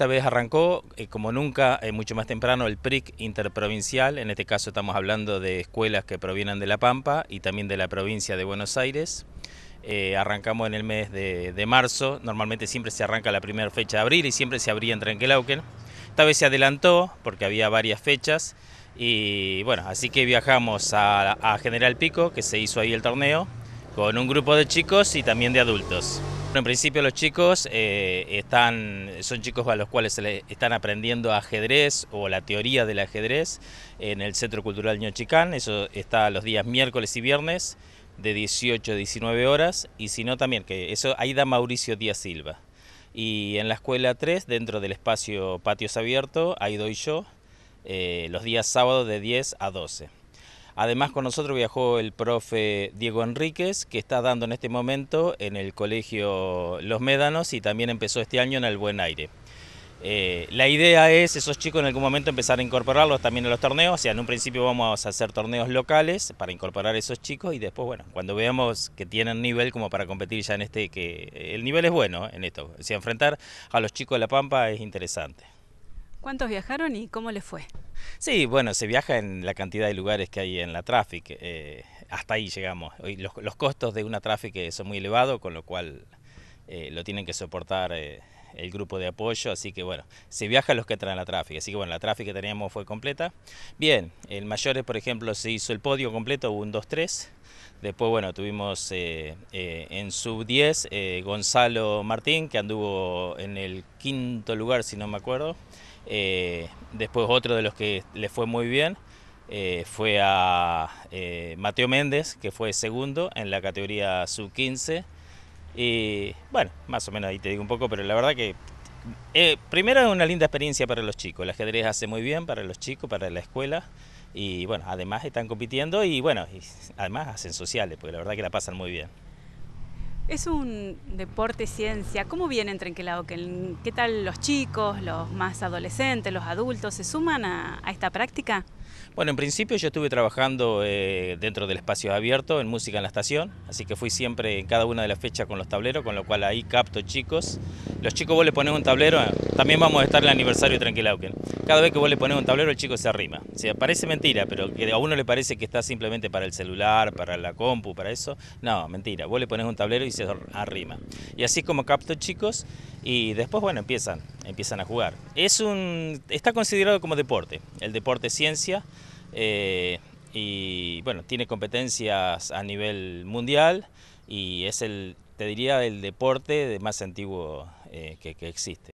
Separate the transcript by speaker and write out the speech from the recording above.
Speaker 1: Esta vez arrancó, eh, como nunca, eh, mucho más temprano, el PRIC interprovincial. En este caso estamos hablando de escuelas que provienen de La Pampa y también de la provincia de Buenos Aires. Eh, arrancamos en el mes de, marzo. Normalmente siempre se arranca la primera fecha de abril y siempre se abría en Trenquelauquen. Esta vez se adelantó porque había varias fechas. Y bueno, así que viajamos a, a General Pico, que se hizo ahí el torneo, con un grupo de chicos y también de adultos en principio los chicos eh, están, son chicos a los cuales se están aprendiendo ajedrez o la teoría del ajedrez en el Centro Cultural Ñochicán. Eso está los días miércoles y viernes de 18 a 19 horas. Y si no, también, que eso ahí da Mauricio Díaz Silva. Y en la Escuela 3, dentro del espacio Patios Abierto, ahí doy yo, eh, los días sábados de 10 a 12. Además con nosotros viajó el profe Diego Enríquez, que está dando en este momento en el Colegio Los Médanos y también empezó este año en el Buen Aire. Eh, la idea es esos chicos en algún momento empezar a incorporarlos también a los torneos, o sea, en un principio vamos a hacer torneos locales para incorporar a esos chicos y después, bueno, cuando veamos que tienen nivel como para competir ya en este, que el nivel es bueno en esto, o sea, enfrentar a los chicos de La Pampa es interesante.
Speaker 2: ¿Cuántos viajaron y cómo les fue?
Speaker 1: Sí, bueno, se viaja en la cantidad de lugares que hay en la traffic. Eh, hasta ahí llegamos. Los, costos de una traffic eh, son muy elevados, con lo cual eh, lo tienen que soportar el grupo de apoyo. Así que bueno, se viaja los que traen la tráfico. Así que bueno, la traffic que teníamos fue completa. Bien, el Mayores, por ejemplo, se hizo el podio completo, un 2-3. Después, bueno, tuvimos en sub 10 Gonzalo Martín, que anduvo en el quinto lugar, si no me acuerdo. Eh, después otro de los que le fue muy bien eh, fue a eh, Mateo Méndez, que fue segundo en la categoría sub-15. Y bueno, más o menos ahí te digo un poco, pero la verdad que primero es una linda experiencia para los chicos. El ajedrez hace muy bien para los chicos, para la escuela. Y bueno, además están compitiendo y bueno, y además hacen sociales, porque la verdad que la pasan muy bien.
Speaker 2: Es un deporte ciencia. ¿Cómo viene Trenquelado? ¿Qué, ¿Qué tal los chicos, los más adolescentes, los adultos? ¿Se suman a, esta práctica?
Speaker 1: Bueno, en principio yo estuve trabajando eh, dentro del espacio abierto en música en la estación, así que fui siempre en cada una de las fechas con los tableros, con lo cual ahí capto chicos los chicos vos le pones un tablero, ah, también vamos a estar el aniversario de Cada vez que vos le pones un tablero, el chico se arrima. Se parece mentira, pero que a uno le parece que está simplemente para el celular, para la compu, para eso. No, mentira. Vos le pones un tablero y se arrima. Y así es como capto chicos y después, bueno, empiezan, empiezan a jugar. Es un, está considerado como deporte, el deporte ciencia. Eh, y bueno, tiene competencias a nivel mundial y es el, te diría, el deporte de más antiguo eh, que, que existe.